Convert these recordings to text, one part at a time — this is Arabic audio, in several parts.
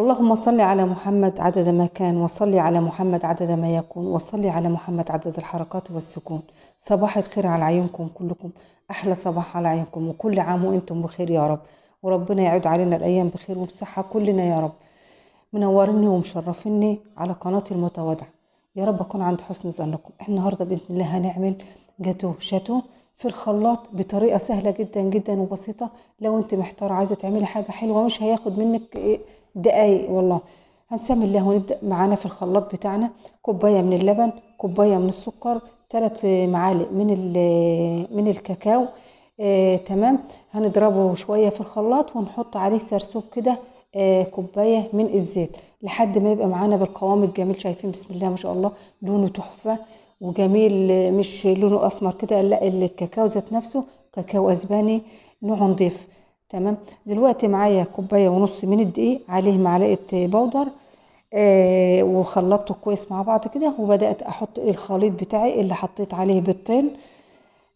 اللهم صل على محمد عدد ما كان وصل على محمد عدد ما يكون وصل على محمد عدد الحركات والسكون صباح الخير على عيونكم كلكم أحلى صباح على عيونكم وكل عام وأنتم بخير يا رب وربنا يعود علينا الأيام بخير وبصحة كلنا يا رب منورني ومشرفني على قناتي المتواضعة يا رب أكون عند حسن ظنكم النهاردة بإذن الله هنعمل جاتو شاتو في الخلاط بطريقة سهلة جدا جدا وبسيطة لو انت محتارة عايزة تعملي حاجة حلوة مش هياخد منك إيه، دقايق والله هنسمي الله ونبدأ معانا في الخلاط بتاعنا كوباية من اللبن كوباية من السكر ثلاث معالق من من الكاكاو آه، تمام هنضربه شوية في الخلاط ونحط عليه سرسوب كده آه، كوباية من الزيت لحد ما يبقى معانا بالقوام الجميل شايفين بسم الله ما شاء الله لونه تحفة وجميل مش لونه اسمر كده لا الكاكاو ذات نفسه كاكاو اسباني نوعه نضيف تمام دلوقتي معايا كوبايه ونص من الدقيق عليه معلقه بودر آه وخلطته كويس مع بعض كده وبدات احط الخليط بتاعي اللي حطيت عليه بيضتين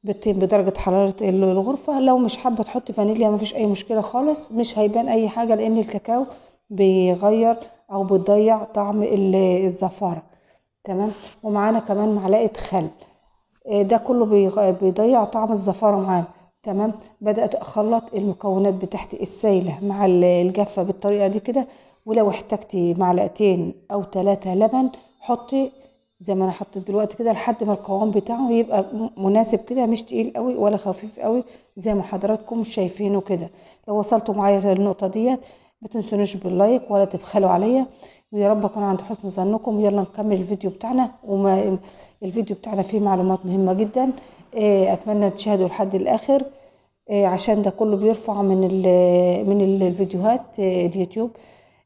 بيضتين بدرجه حراره الغرفه لو مش حابه تحط فانيليا مفيش اي مشكله خالص مش هيبان اي حاجه لان الكاكاو بيغير او بتضيع طعم الزفاره تمام ومعانا كمان معلقه خل آه، ده كله بيضيع طعم الزفاره معانا تمام بدات اخلط المكونات بتاعتي السايله مع الجافه بالطريقه دي كده ولو احتجتي معلقتين او ثلاثه لبن حطي زي ما انا حطيت دلوقتي كده لحد ما القوام بتاعه يبقى مناسب كده مش تقيل قوي ولا خفيف قوي زي ما حضراتكم شايفينه كده لو وصلتوا معايا للنقطه ديت ما تنسونيش باللايك ولا تبخلوا عليا ويا رب اكون عند حسن ظنكم يلا نكمل الفيديو بتاعنا وما الفيديو بتاعنا فيه معلومات مهمه جدا إيه، اتمنى تشاهدوا لحد الاخر إيه، عشان ده كله بيرفع من من الفيديوهات اليوتيوب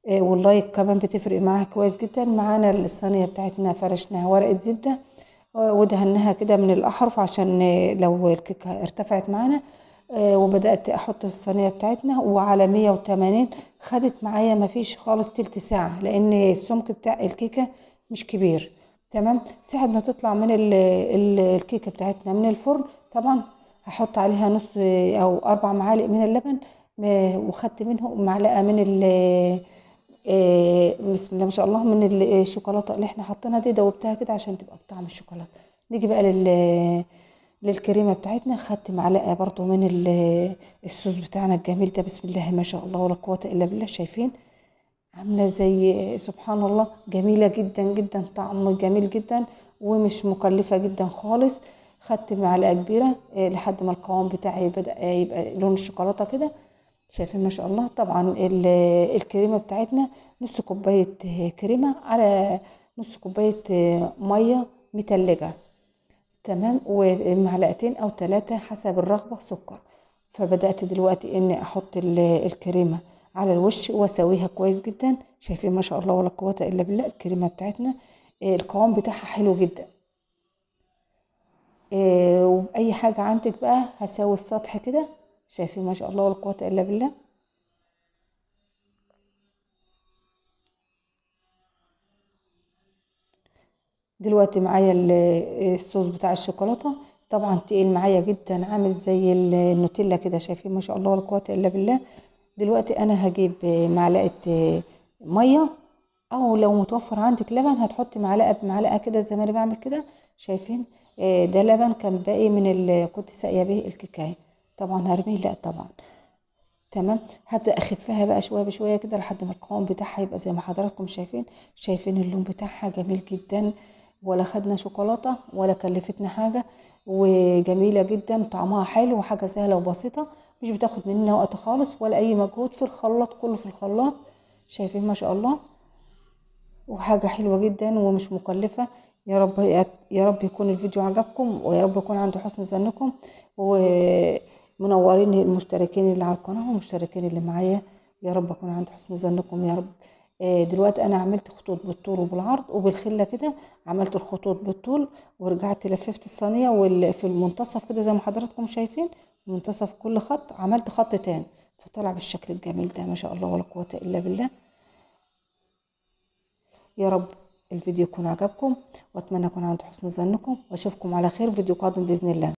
إيه، واللايك كمان بتفرق معاها كويس جدا معانا الصينيه بتاعتنا فرشناها ورقه زبده ودهناها كده من الاحرف عشان لو الكيكه ارتفعت معانا آه، وبدات احط الصينيه بتاعتنا وعلى 180 خدت معايا مفيش خالص تلت ساعه لان السمك بتاع الكيكه مش كبير تمام ساعه ما تطلع من الكيكه بتاعتنا من الفرن طبعا هحط عليها نص او اربع معالق من اللبن وخدت منه معلقه من ال آه، بسم الله ما شاء الله من آه، الشوكولاته اللي احنا حطيناها دي دوبتها كده عشان تبقى بطعم الشوكولاته نيجي بقى لل للكريمه بتاعتنا خدت معلقه برضو من الصوص بتاعنا الجميل ده بسم الله ما شاء الله ولا قوه الا بالله شايفين عامله زي سبحان الله جميله جدا جدا طعم جميل جدا ومش مكلفه جدا خالص خدت معلقه كبيره آه، لحد ما القوام بتاعي بدا آه، يبقى لون الشوكولاته كده شايفين ما شاء الله طبعا الكريمه بتاعتنا نص كوبايه آه، كريمه على نص كوبايه ميه متلجه تمام ومعلقتين او ثلاثة حسب الرغبة سكر فبدأت دلوقتي ان احط الكريمة على الوش واسويها كويس جدا شايفين ما شاء الله ولا قوة الا بالله الكريمة بتاعتنا آه، القوام بتاعها حلو جدا آه، واي حاجة عندك بقى هساوي السطح كده شايفين ما شاء الله ولا قوة الا بالله دلوقتي معايا الصوص بتاع الشوكولاته طبعا تقيل معايا جدا عامل زي النوتيلا كده شايفين ما شاء الله ولا قوه الا بالله دلوقتي انا هجيب معلقه ميه او لو متوفر عندك لبن هتحطي معلقه بمعلقه كده زي ما انا بعمل كده شايفين آه، ده لبن كان باقي من اللي كنت ساقيه به الكيكه طبعا هرميه لا طبعا تمام هبدا اخفها بقى شويه بشويه كده لحد ما القوام بتاعها يبقى زي ما حضراتكم شايفين شايفين اللون بتاعها جميل جدا ولا خدنا شوكولاته ولا كلفتنا حاجه وجميله جدا طعمها حلو وحاجه سهله وبسيطه مش بتاخد مننا وقت خالص ولا اي مجهود في الخلاط كله في الخلاط شايفين ما شاء الله وحاجه حلوه جدا ومش مكلفه يا رب يا رب يكون الفيديو عجبكم ويا رب يكون عند حسن ظنكم ومنورين المشتركين اللي على القناه والمشتركين اللي معايا يا رب اكون عند حسن ظنكم يا رب آه، دلوقتي انا عملت خطوط بالطول وبالعرض وبالخله كده عملت الخطوط بالطول ورجعت لففت الصينيه في المنتصف كده زي ما حضراتكم شايفين منتصف كل خط عملت خط تاني فطلع بالشكل الجميل ده ما شاء الله ولا قوه الا بالله يا رب الفيديو يكون عجبكم واتمنى يكون عند حسن ظنكم واشوفكم على خير فيديو قادم باذن الله